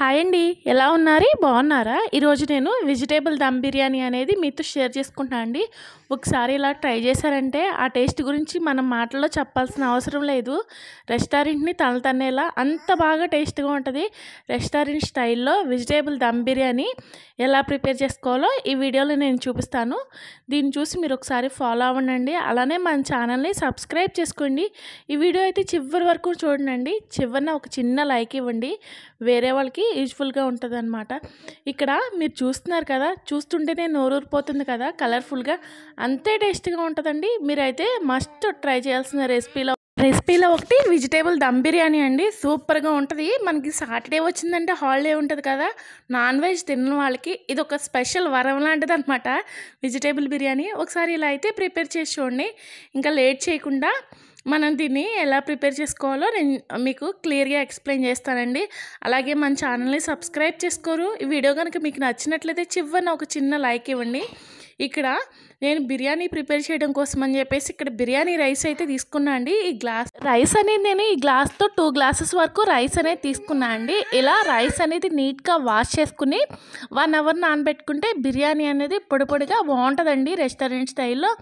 hi అండి ఎలా ఉన్నారు బాగున్నారా ఈరోజు నేను వెజిటేబుల్ దమ్ బిర్యానీ అనేది మీతో షేర్ చేసుకుంటాను అండి ఒకసారి ఇలా ట్రై చేశారంటే ఆ టేస్ట్ గురించి మనం మాటల్లో చెప్పాల్సిన అవసరం లేదు రెస్టారెంట్ని తనతనేలా అంత బాగా టేస్ట్గా ఉంటుంది రెస్టారెంట్ స్టైల్లో వెజిటేబుల్ దమ్ బిర్యానీ ఎలా ప్రిపేర్ చేసుకోవాలో ఈ వీడియోలో నేను చూపిస్తాను దీన్ని చూసి మీరు ఒకసారి ఫాలో అవ్వండి అలానే మన ఛానల్ని సబ్స్క్రైబ్ చేసుకోండి ఈ వీడియో అయితే చివరి వరకు చూడండి చివరిన ఒక చిన్న లైక్ ఇవ్వండి వేరే వాళ్ళకి యూజ్ఫుల్గా ఉంటుంది అనమాట ఇక్కడ మీరు చూస్తున్నారు కదా చూస్తుంటేనే నోరూరిపోతుంది కదా కలర్ఫుల్గా అంతే టేస్ట్గా ఉంటుందండి మీరైతే మస్ట్ ట్రై చేయాల్సిన రెసిపీలో రెసిపీలో ఒకటి వెజిటేబుల్ దమ్ బిర్యానీ అండి సూపర్గా ఉంటుంది మనకి సాటర్డే వచ్చిందంటే హాలిడే ఉంటుంది కదా నాన్ వెజ్ తిన్న వాళ్ళకి ఇది ఒక స్పెషల్ వరం లాంటిది అనమాట వెజిటేబుల్ బిర్యానీ ఒకసారి ఇలా అయితే ప్రిపేర్ చేసి చూడండి ఇంకా లేట్ చేయకుండా మనం దీన్ని ఎలా ప్రిపేర్ చేసుకోవాలో నేను మీకు క్లియర్గా ఎక్స్ప్లెయిన్ చేస్తానండి అలాగే మన ఛానల్ని సబ్స్క్రైబ్ చేసుకోరు ఈ వీడియో కనుక మీకు నచ్చినట్లయితే చివరిన ఒక చిన్న లైక్ ఇవ్వండి ఇక్కడ నేను బిర్యానీ ప్రిపేర్ చేయడం కోసం అని చెప్పేసి ఇక్కడ బిర్యానీ రైస్ అయితే తీసుకున్నా అండి ఈ గ్లాస్ రైస్ అనేది నేను ఈ గ్లాస్తో టూ గ్లాసెస్ వరకు రైస్ అనేది తీసుకున్నా అండి ఇలా రైస్ అనేది నీట్గా వాష్ చేసుకుని వన్ అవర్ నానబెట్టుకుంటే బిర్యానీ అనేది పొడి పొడిగా బాగుంటుందండి రెస్టారెంట్ స్టైల్లో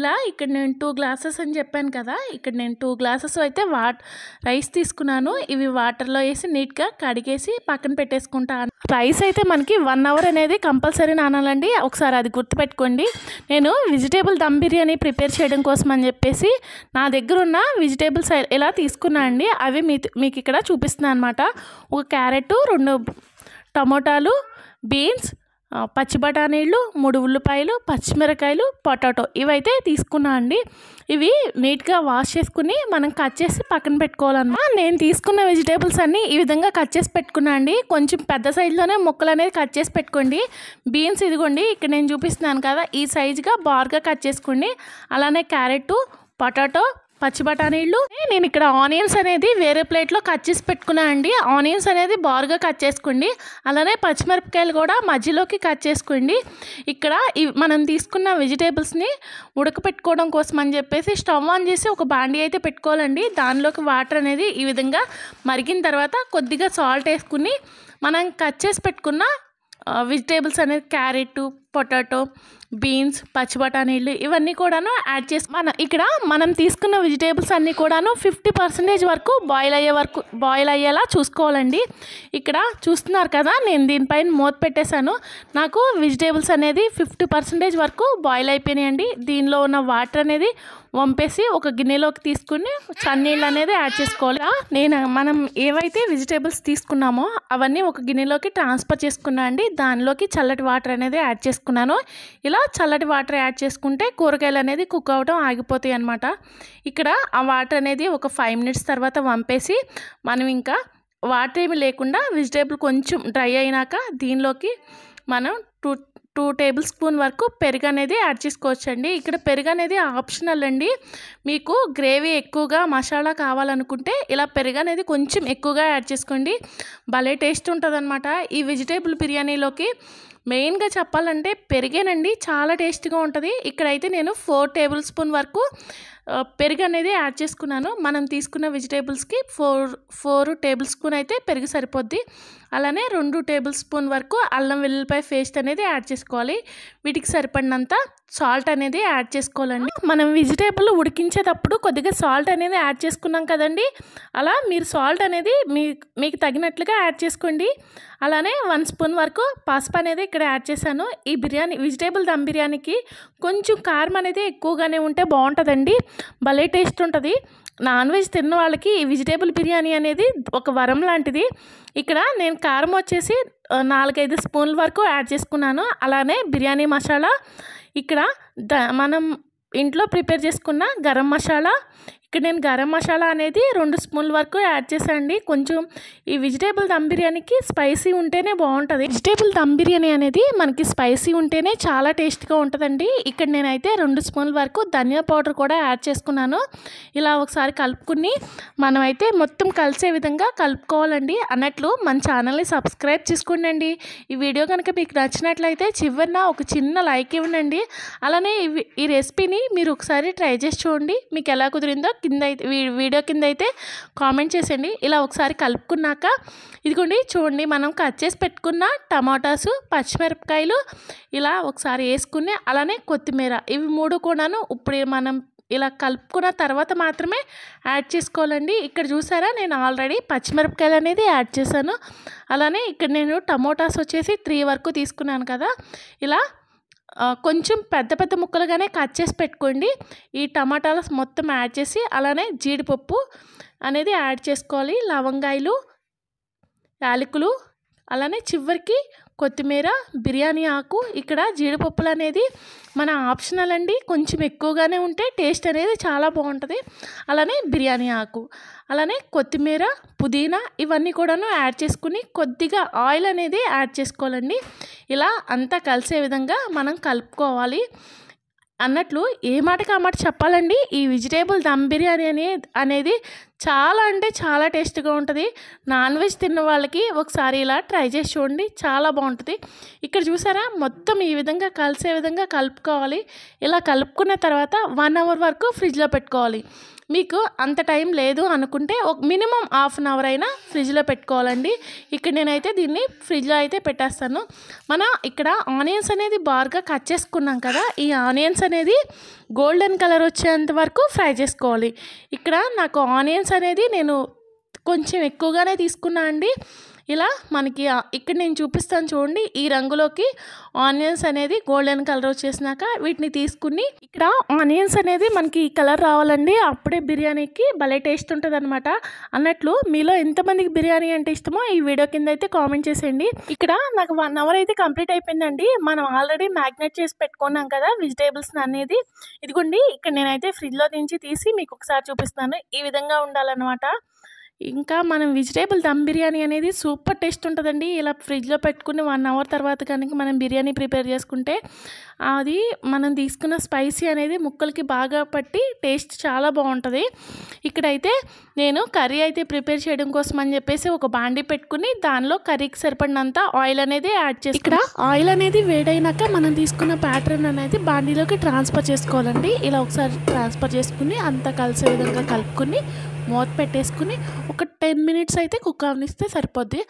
ఇలా ఇక్కడ నేను టూ గ్లాసెస్ అని చెప్పాను కదా ఇక్కడ నేను టూ గ్లాసెస్ అయితే వాట్ రైస్ తీసుకున్నాను ఇవి వాటర్లో వేసి నీట్గా కడిగేసి పక్కన పెట్టేసుకుంటాను రైస్ అయితే మనకి వన్ అవర్ అనేది కంపల్సరీ నానాలండి ఒకసారి అది గుర్తుపెట్టుకోండి నేను నేను వెజిటేబుల్ దమ్ బిర్యానీ ప్రిపేర్ చేయడం కోసం అని చెప్పేసి నా దగ్గర ఉన్న వెజిటేబుల్స్ ఎలా తీసుకున్నా అండి అవి మీ మీకు ఇక్కడ చూపిస్తున్నాను అనమాట ఒక క్యారెట్ రెండు టమోటాలు బీన్స్ పచ్చి బఠానీలు మూడు ఉల్లిపాయలు పచ్చిమిరకాయలు పొటాటో ఇవైతే తీసుకున్నా అండి ఇవి నీట్గా వాష్ చేసుకుని మనం కట్ చేసి పక్కన పెట్టుకోవాలన్నమా నేను తీసుకున్న వెజిటేబుల్స్ అన్నీ ఈ విధంగా కట్ చేసి పెట్టుకున్నా అండి కొంచెం పెద్ద సైజులోనే ముక్కలు అనేది కట్ చేసి పెట్టుకోండి బీన్స్ ఇదిగోండి ఇక్కడ నేను చూపిస్తున్నాను కదా ఈ సైజుగా బార్గా కట్ చేసుకోండి అలానే క్యారెట్ పొటాటో పచ్చి బఠానీలు నేను ఇక్కడ ఆనియన్స్ అనేది వేరే ప్లేట్లో కట్ చేసి పెట్టుకున్నా అండి ఆనియన్స్ అనేది బారుగా కట్ చేసుకోండి అలానే పచ్చిమిరపకాయలు కూడా మధ్యలోకి కట్ చేసుకోండి ఇక్కడ మనం తీసుకున్న వెజిటేబుల్స్ని ఉడకపెట్టుకోవడం కోసం అని చెప్పేసి స్టవ్ ఆన్ చేసి ఒక బాండీ అయితే పెట్టుకోవాలండి దానిలోకి వాటర్ అనేది ఈ విధంగా మరిగిన తర్వాత కొద్దిగా సాల్ట్ వేసుకుని మనం కట్ చేసి పెట్టుకున్న వెజిటేబుల్స్ అనేది క్యారెట్ పొటాటో బీన్స్ పచ్చి ఇవన్నీ కూడాను యాడ్ చేసి మన ఇక్కడ మనం తీసుకున్న వెజిటేబుల్స్ అన్నీ కూడాను ఫిఫ్టీ పర్సెంటేజ్ వరకు బాయిల్ అయ్యే వరకు బాయిల్ అయ్యేలా చూసుకోవాలండి ఇక్కడ చూస్తున్నారు కదా నేను దీనిపైన మూత పెట్టేశాను నాకు వెజిటేబుల్స్ అనేది ఫిఫ్టీ పర్సెంటేజ్ వరకు బాయిల్ అయిపోయినాయండి దీనిలో ఉన్న వాటర్ అనేది వంపేసి ఒక గిన్నెలోకి తీసుకుని చన్నీళ్ళు అనేది యాడ్ చేసుకోవాలి నేను మనం ఏవైతే వెజిటేబుల్స్ తీసుకున్నామో అవన్నీ ఒక గిన్నెలోకి ట్రాన్స్ఫర్ చేసుకున్నా అండి దానిలోకి చల్లటి వాటర్ అనేది యాడ్ చేసుకున్నాను ఇలా చల్లటి వాటర్ యాడ్ చేసుకుంటే కూరగాయలు అనేది కుక్ అవడం ఆగిపోతాయి అనమాట ఇక్కడ ఆ వాటర్ అనేది ఒక ఫైవ్ మినిట్స్ తర్వాత వంపేసి మనం ఇంకా వాటర్ ఏమి లేకుండా వెజిటేబుల్ కొంచెం డ్రై అయినాక దీనిలోకి మనం టూ టూ టేబుల్ స్పూన్ వరకు పెరుగు అనేది యాడ్ చేసుకోవచ్చండి ఇక్కడ పెరుగు అనేది ఆప్షనల్ అండి మీకు గ్రేవీ ఎక్కువగా మసాలా కావాలనుకుంటే ఇలా పెరుగు అనేది కొంచెం ఎక్కువగా యాడ్ చేసుకోండి భలే టేస్ట్ ఉంటుంది ఈ వెజిటేబుల్ బిర్యానీలోకి మెయిన్గా చెప్పాలంటే పెరిగేనండి చాలా టేస్టీగా ఉంటుంది ఇక్కడైతే నేను ఫోర్ టేబుల్ స్పూన్ వరకు పెరుగు అనేది యాడ్ చేసుకున్నాను మనం తీసుకున్న వెజిటేబుల్స్కి ఫోర్ ఫోర్ టేబుల్ స్పూన్ అయితే పెరుగు సరిపోద్ది అలానే రెండు టేబుల్ స్పూన్ వరకు అల్లం వెల్లుల్లిపాయ పేస్ట్ అనేది యాడ్ చేసుకోవాలి వీటికి సరిపడినంత సాల్ట్ అనేది యాడ్ చేసుకోవాలండి మనం వెజిటేబుల్ ఉడికించేటప్పుడు కొద్దిగా సాల్ట్ అనేది యాడ్ చేసుకున్నాం కదండి అలా మీరు సాల్ట్ అనేది మీ మీకు తగినట్లుగా యాడ్ చేసుకోండి అలానే వన్ స్పూన్ వరకు పసుపు అనేది ఇక్కడ యాడ్ చేశాను ఈ బిర్యానీ వెజిటేబుల్ దమ్ బిర్యానీకి కొంచెం కారం అనేది ఎక్కువగానే ఉంటే బాగుంటుందండి భలే టేస్ట్ ఉంటుంది నాన్ వెజ్ తిన్న వాళ్ళకి వెజిటేబుల్ బిర్యానీ అనేది ఒక వరం లాంటిది ఇక్కడ నేను కారం వచ్చేసి నాలుగైదు స్పూన్ల వరకు యాడ్ చేసుకున్నాను అలానే బిర్యానీ మసాలా ఇక్కడ మనం ఇంట్లో ప్రిపేర్ చేసుకున్న గరం మసాలా ఇక్కడ నేను గరం మసాలా అనేది రెండు స్పూన్ల వరకు యాడ్ చేశానండి కొంచెం ఈ వెజిటేబుల్ దమ్ బిర్యానీకి స్పైసీ ఉంటేనే బాగుంటుంది వెజిటేబుల్ దమ్ బిర్యానీ అనేది మనకి స్పైసీ ఉంటేనే చాలా టేస్ట్గా ఉంటుందండి ఇక్కడ నేనైతే రెండు స్పూన్ల వరకు ధనియా పౌడర్ కూడా యాడ్ చేసుకున్నాను ఇలా ఒకసారి కలుపుకుని మనమైతే మొత్తం కలిసే విధంగా కలుపుకోవాలండి అన్నట్లు మన ఛానల్ని సబ్స్క్రైబ్ చేసుకోండి ఈ వీడియో కనుక మీకు నచ్చినట్లయితే చివరిన ఒక చిన్న లైక్ ఇవ్వండి అలానే ఈ రెసిపీని మీరు ఒకసారి ట్రై చేసి చూడండి మీకు ఎలా కుదిరిందో కింద అయితే వీడియో కింద అయితే కామెంట్ చేసేయండి ఇలా ఒకసారి కలుపుకున్నాక ఇదిగోండి చూడండి మనం కట్ చేసి పెట్టుకున్న టమాటాసు పచ్చిమిరపకాయలు ఇలా ఒకసారి వేసుకుని అలానే కొత్తిమీర ఇవి మూడు కూడాను ఇప్పుడు మనం ఇలా కలుపుకున్న తర్వాత మాత్రమే యాడ్ చేసుకోవాలండి ఇక్కడ చూసారా నేను ఆల్రెడీ పచ్చిమిరపకాయలు అనేది యాడ్ చేశాను అలానే ఇక్కడ నేను టమోటాస్ వచ్చేసి త్రీ వరకు తీసుకున్నాను కదా ఇలా కొంచెం పెద్ద పెద్ద ముక్కలుగానే కట్ చేసి పెట్టుకోండి ఈ టమాటాలు మొత్తం యాడ్ చేసి అలానే జీడిపప్పు అనేది యాడ్ చేసుకోవాలి లవంగాయలు యాలకులు అలానే చివరికి కొత్తిమీర బిర్యానీ ఆకు ఇక్కడ జీడిపప్పులు అనేది మన ఆప్షనల్ అండి కొంచెం ఎక్కువగానే ఉంటే టేస్ట్ అనేది చాలా బాగుంటుంది అలానే బిర్యానీ ఆకు అలానే కొత్తిమీర పుదీనా ఇవన్నీ కూడాను యాడ్ చేసుకుని కొద్దిగా ఆయిల్ అనేది యాడ్ చేసుకోవాలండి ఇలా అంతా కలిసే విధంగా మనం కలుపుకోవాలి అన్నట్లు ఏ మాటకి ఆ మాట చెప్పాలండి ఈ వెజిటేబుల్ దమ్ బిర్యానీ అనే అనేది చాలా అంటే చాలా టేస్ట్గా ఉంటుంది నాన్ వెజ్ తిన్న వాళ్ళకి ఒకసారి ఇలా ట్రై చేసి చూడండి చాలా బాగుంటుంది ఇక్కడ చూసారా మొత్తం ఈ విధంగా కలిసే విధంగా కలుపుకోవాలి ఇలా కలుపుకున్న తర్వాత వన్ అవర్ వరకు ఫ్రిడ్జ్లో పెట్టుకోవాలి మీకు అంత టైం లేదు అనుకుంటే ఒక మినిమం హాఫ్ అన్ అవర్ అయినా ఫ్రిడ్జ్లో పెట్టుకోవాలండి ఇక్కడ నేనైతే దీన్ని ఫ్రిడ్జ్లో అయితే పెట్టేస్తాను మన ఇక్కడ ఆనియన్స్ అనేది బాగా కట్ చేసుకున్నాం కదా ఈ ఆనియన్స్ అనేది గోల్డెన్ కలర్ వచ్చేంత వరకు ఫ్రై చేసుకోవాలి ఇక్కడ నాకు ఆనియన్స్ అనేది నేను కొంచెం ఎక్కువగానే తీసుకున్నా అండి ఇలా మనకి ఇక్కడ నేను చూపిస్తాను చూడండి ఈ రంగులోకి ఆనియన్స్ అనేది గోల్డెన్ కలర్ వచ్చేసినాక వీటిని తీసుకుని ఇక్కడ ఆనియన్స్ అనేది మనకి ఈ కలర్ రావాలండి అప్పుడే బిర్యానీకి భలే టేస్ట్ ఉంటుంది అనమాట అన్నట్లు మీలో ఎంతమందికి బిర్యానీ అంటే ఇష్టమో ఈ వీడియో కింద అయితే కామెంట్ చేసేయండి ఇక్కడ నాకు వన్ అవర్ అయితే కంప్లీట్ అయిపోయిందండి మనం ఆల్రెడీ మ్యాగ్నేట్ చేసి పెట్టుకున్నాం కదా వెజిటేబుల్స్ అనేది ఇదిగోండి ఇక్కడ నేనైతే ఫ్రిడ్జ్లో దించి తీసి మీకు ఒకసారి చూపిస్తాను ఈ విధంగా ఉండాలన్నమాట ఇంకా మనం వెజిటేబుల్ దమ్ బిర్యానీ అనేది సూపర్ టేస్ట్ ఉంటుందండి ఇలా ఫ్రిడ్జ్లో పెట్టుకుని వన్ అవర్ తర్వాత కనుక మనం బిర్యానీ ప్రిపేర్ చేసుకుంటే అది మనం తీసుకున్న స్పైసీ అనేది ముక్కలకి బాగా పట్టి టేస్ట్ చాలా బాగుంటుంది ఇక్కడైతే నేను కర్రీ అయితే ప్రిపేర్ చేయడం కోసం అని చెప్పేసి ఒక బాండీ పెట్టుకుని దానిలో కర్రీకి సరిపడినంత ఆయిల్ అనేది యాడ్ చేసి ఇక్కడ ఆయిల్ అనేది వేడైనాక మనం తీసుకున్న ప్యాటర్న్ అనేది బాండీలోకి ట్రాన్స్ఫర్ చేసుకోవాలండి ఇలా ఒకసారి ట్రాన్స్ఫర్ చేసుకుని అంతా కలిసే విధంగా కలుపుకుని మూత పెట్టేసుకుని ఒక టెన్ మినిట్స్ అయితే కుక్ అవనిస్తే సరిపోద్ది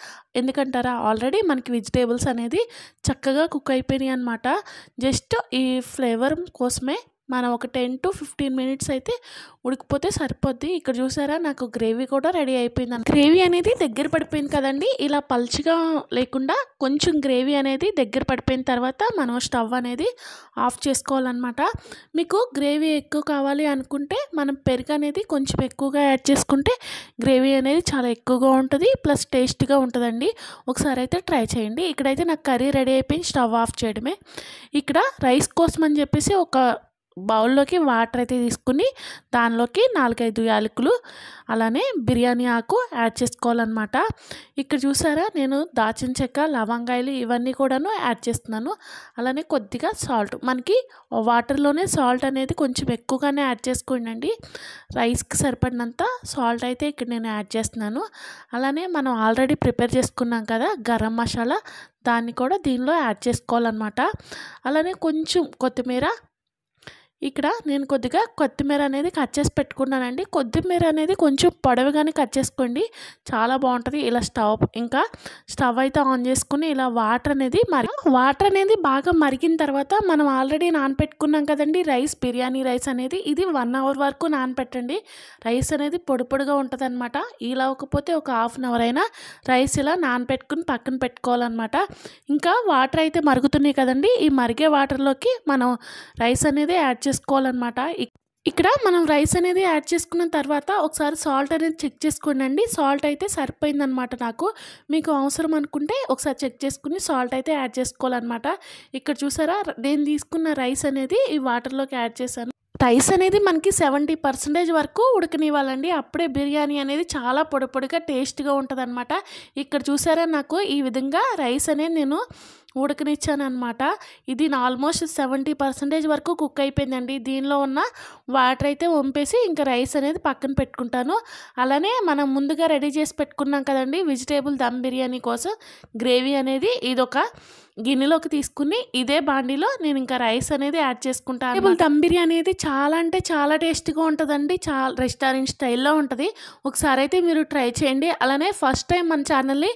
ఎందుకంటారా ఆల్రెడీ మనకి వెజిటేబుల్స్ అనేది చక్కగా కుక్ అయిపోయినాయి అనమాట జస్ట్ ఈ ఫ్లేవర్ కోసమే మనం ఒక టెన్ టు ఫిఫ్టీన్ మినిట్స్ అయితే ఉడికిపోతే సరిపోద్ది ఇక్కడ చూసారా నాకు గ్రేవీ కూడా రెడీ అయిపోయింది గ్రేవీ అనేది దగ్గర పడిపోయింది కదండి ఇలా పల్చిగా లేకుండా కొంచెం గ్రేవీ అనేది దగ్గర పడిపోయిన తర్వాత మనం స్టవ్ అనేది ఆఫ్ చేసుకోవాలన్నమాట మీకు గ్రేవీ ఎక్కువ కావాలి అనుకుంటే మనం పెరుగు అనేది కొంచెం ఎక్కువగా యాడ్ చేసుకుంటే గ్రేవీ అనేది చాలా ఎక్కువగా ఉంటుంది ప్లస్ టేస్ట్గా ఉంటుందండి ఒకసారి అయితే ట్రై చేయండి ఇక్కడైతే నాకు కర్రీ రెడీ అయిపోయింది స్టవ్ ఆఫ్ చేయడమే ఇక్కడ రైస్ కోసం అని చెప్పేసి ఒక బౌల్లోకి వాటర్ అయితే తీసుకుని దానిలోకి నాలుగైదు యాలకులు అలానే బిర్యానీ ఆకు యాడ్ చేసుకోవాలన్నమాట ఇక్కడ చూసారా నేను దాచిన చెక్క లవంగాయలు ఇవన్నీ కూడాను యాడ్ చేస్తున్నాను అలానే కొద్దిగా సాల్ట్ మనకి వాటర్లోనే సాల్ట్ అనేది కొంచెం ఎక్కువగానే యాడ్ చేసుకోండి రైస్కి సరిపడినంత సాల్ట్ అయితే ఇక్కడ నేను యాడ్ చేస్తున్నాను అలానే మనం ఆల్రెడీ ప్రిపేర్ చేసుకున్నాం కదా గరం మసాలా దాన్ని కూడా దీనిలో యాడ్ చేసుకోవాలన్నమాట అలానే కొంచెం కొత్తిమీర ఇక్కడ నేను కొద్దిగా కొత్తిమీర అనేది కట్ చేసి పెట్టుకున్నానండి కొత్తిమీర అనేది కొంచెం పొడవుగానే కట్ చేసుకోండి చాలా బాగుంటుంది ఇలా స్టవ్ ఇంకా స్టవ్ అయితే ఆన్ చేసుకుని ఇలా వాటర్ అనేది మరి వాటర్ అనేది బాగా మరిగిన తర్వాత మనం ఆల్రెడీ నానపెట్టుకున్నాం కదండి రైస్ బిర్యానీ రైస్ అనేది ఇది వన్ అవర్ వరకు నానపెట్టండి రైస్ అనేది పొడి పొడిగా ఉంటుంది అనమాట ఇలా ఒక హాఫ్ అన్ అవర్ అయినా రైస్ ఇలా నానపెట్టుకుని పక్కన పెట్టుకోవాలన్నమాట ఇంకా వాటర్ అయితే మరుగుతున్నాయి కదండి ఈ మరిగే వాటర్లోకి మనం రైస్ అనేది యాడ్ చేసుకోవాలన్నమాట ఇక్కడ మనం రైస్ అనేది యాడ్ చేసుకున్న తర్వాత ఒకసారి సాల్ట్ అనేది చెక్ చేసుకోండి సాల్ట్ అయితే సరిపోయిందనమాట నాకు మీకు అవసరం అనుకుంటే ఒకసారి చెక్ చేసుకుని సాల్ట్ అయితే యాడ్ చేసుకోవాలన్నమాట ఇక్కడ చూసారా నేను తీసుకున్న రైస్ అనేది ఈ వాటర్లోకి యాడ్ చేశాను రైస్ అనేది మనకి సెవెంటీ పర్సెంటేజ్ వరకు ఉడకనివ్వాలండి అప్పుడే బిర్యానీ అనేది చాలా పొడి పొడిగా టేస్ట్గా ఉంటుంది ఇక్కడ చూసారా నాకు ఈ విధంగా రైస్ అనేది నేను ఉడకనిచ్చాను అనమాట ఇది ఆల్మోస్ట్ సెవెంటీ పర్సెంటేజ్ వరకు కుక్ అయిపోయిందండి దీనిలో ఉన్న వాటర్ అయితే వంపేసి ఇంకా రైస్ అనేది పక్కన పెట్టుకుంటాను అలానే మనం ముందుగా రెడీ చేసి పెట్టుకున్నాం కదండి వెజిటేబుల్ దమ్ బిర్యానీ కోసం గ్రేవీ అనేది ఇదొక గిన్నెలోకి తీసుకుని ఇదే బాండీలో నేను ఇంకా రైస్ అనేది యాడ్ చేసుకుంటాను ఇప్పుడు దమ్ బిర్యానీ అనేది చాలా అంటే చాలా టేస్టీగా ఉంటుందండి చాలా రెస్టారెంట్ స్టైల్లో ఉంటుంది ఒకసారి అయితే మీరు ట్రై చేయండి అలానే ఫస్ట్ టైం మన ఛానల్ని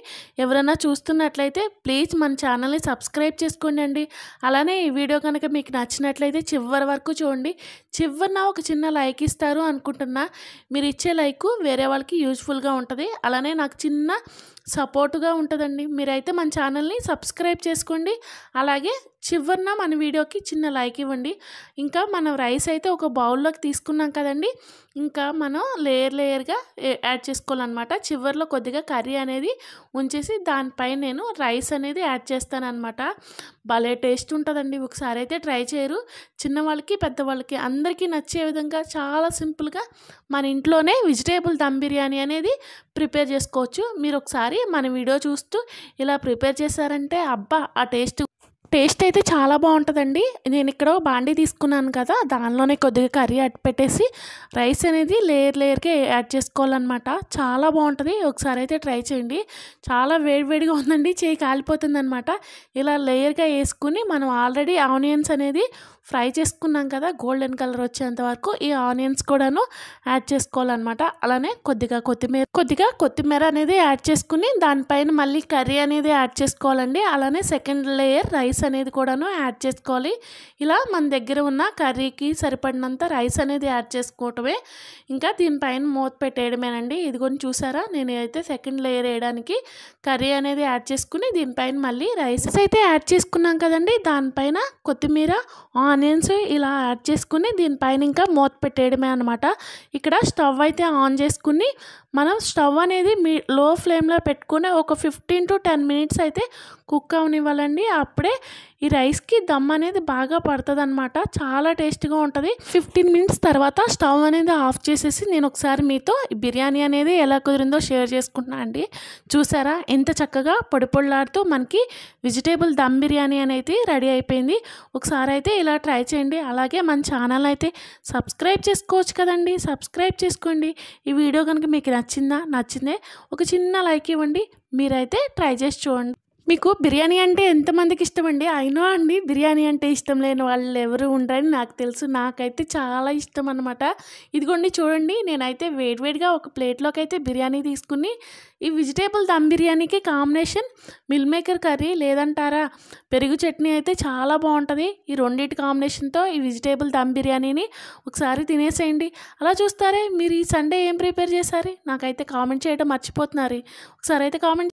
ఎవరైనా చూస్తున్నట్లయితే ప్లీజ్ మన ఛానల్ని సబ్స్క్రైబ్ చేసుకోండి అండి అలానే ఈ వీడియో కనుక మీకు నచ్చినట్లయితే చివరి వరకు చూడండి చివరిన ఒక చిన్న లైక్ ఇస్తారు అనుకుంటున్నా మీరు ఇచ్చే లైక్ వేరే వాళ్ళకి యూజ్ఫుల్గా ఉంటుంది అలానే నాకు చిన్న సపోర్టుగా ఉంటుందండి మీరైతే మన ఛానల్ని సబ్స్క్రైబ్ చేసుకోండి అలాగే చివరిన మన వీడియోకి చిన్న లైక్ ఇవ్వండి ఇంకా మనం రైస్ అయితే ఒక బౌల్లోకి తీసుకున్నాం కదండి ఇంకా మనం లేయర్ లేయర్గా యాడ్ చేసుకోవాలన్నమాట చివరిలో కొద్దిగా కర్రీ అనేది ఉంచేసి దానిపై నేను రైస్ అనేది యాడ్ అనమాట భలే టేస్ట్ ఉంటుందండి ఒకసారి అయితే ట్రై చేయరు చిన్నవాళ్ళకి పెద్దవాళ్ళకి అందరికీ నచ్చే విధంగా చాలా సింపుల్గా మన ఇంట్లోనే వెజిటేబుల్ దమ్ బిర్యానీ అనేది ప్రిపేర్ చేసుకోవచ్చు మీరు ఒకసారి మన వీడియో చూస్తూ ఇలా ప్రిపేర్ చేశారంటే అబ్బా ఆ టేస్ట్ టేస్ట్ అయితే చాలా బాగుంటుందండి నేను ఇక్కడ బాండీ తీసుకున్నాను కదా దానిలోనే కొద్దిగా కర్రీ అట్ పెట్టేసి రైస్ అనేది లేయర్ లేయర్గా యాడ్ చేసుకోవాలన్నమాట చాలా బాగుంటుంది ఒకసారి అయితే ట్రై చేయండి చాలా వేడివేడిగా ఉందండి చేయి కాలిపోతుంది ఇలా లేయర్గా వేసుకుని మనం ఆల్రెడీ ఆనియన్స్ అనేది ఫ్రై చేసుకున్నాం కదా గోల్డెన్ కలర్ వచ్చేంత వరకు ఈ ఆనియన్స్ కూడాను యాడ్ చేసుకోవాలన్నమాట అలానే కొద్దిగా కొత్తిమీర కొద్దిగా కొత్తిమీర అనేది యాడ్ చేసుకుని దానిపైన మళ్ళీ కర్రీ అనేది యాడ్ చేసుకోవాలండి అలానే సెకండ్ లేయర్ రైస్ అనేది కూడాను యాడ్ చేసుకోవాలి ఇలా మన దగ్గర ఉన్న కర్రీకి సరిపడినంత రైస్ అనేది యాడ్ చేసుకోవటమే ఇంకా దీనిపైన మూత పెట్టేయడమేనండి ఇదిగోని చూసారా నేను అయితే సెకండ్ లేయర్ వేయడానికి కర్రీ అనేది యాడ్ చేసుకుని దీనిపైన మళ్ళీ రైసెస్ అయితే యాడ్ చేసుకున్నాం కదండి దానిపైన కొత్తిమీర ఆన్ ఆనియన్స్ ఇలా యాడ్ చేసుకుని దీనిపైన ఇంకా మూత పెట్టేయడమే అనమాట ఇక్కడ స్టవ్ అయితే ఆన్ చేసుకుని మనం స్టవ్ అనేది మీ లో ఫ్లేమ్లో పెట్టుకుని ఒక ఫిఫ్టీన్ టు టెన్ మినిట్స్ అయితే కుక్ అవనివ్వాలండి అప్పుడే ఈ రైస్కి దమ్ అనేది బాగా పడుతుంది అనమాట చాలా టేస్ట్గా ఉంటుంది ఫిఫ్టీన్ మినిట్స్ తర్వాత స్టవ్ అనేది ఆఫ్ చేసేసి నేను ఒకసారి మీతో బిర్యానీ అనేది ఎలా కుదిరిందో షేర్ చేసుకుంటున్నా అండి చూసారా ఎంత చక్కగా పొడి పొడిలాడుతూ మనకి వెజిటేబుల్ దమ్ బిర్యానీ అనేది రెడీ అయిపోయింది ఒకసారి అయితే ఇలా ట్రై చేయండి అలాగే మన ఛానల్ అయితే సబ్స్క్రైబ్ చేసుకోవచ్చు కదండి సబ్స్క్రైబ్ చేసుకోండి ఈ వీడియో కనుక మీకు నచ్చిందా నచ్చిందే ఒక చిన్న లైక్ ఇవ్వండి మీరైతే ట్రై చేసి చూడండి మీకు బిర్యానీ అంటే ఎంతమందికి ఇష్టం అండి అయినా అండి బిర్యానీ అంటే ఇష్టం లేని వాళ్ళు ఎవరు ఉండరని నాకు తెలుసు నాకైతే చాలా ఇష్టం అనమాట ఇదిగోండి చూడండి నేనైతే వేడివేడిగా ఒక ప్లేట్లోకి అయితే బిర్యానీ తీసుకుని ఈ వెజిటేబుల్ దమ్ బిర్యానీకి కాంబినేషన్ మిల్ మేకర్ కర్రీ లేదంటారా పెరుగు చట్నీ అయితే చాలా బాగుంటుంది ఈ రెండింటి కాంబినేషన్తో ఈ వెజిటేబుల్ దమ్ బిర్యానీని ఒకసారి తినేసేయండి అలా చూస్తారే మీరు ఈ సండే ఏం ప్రిపేర్ చేశారు నాకైతే కామెంట్ చేయడం మర్చిపోతున్నారు ఒకసారి అయితే కామెంట్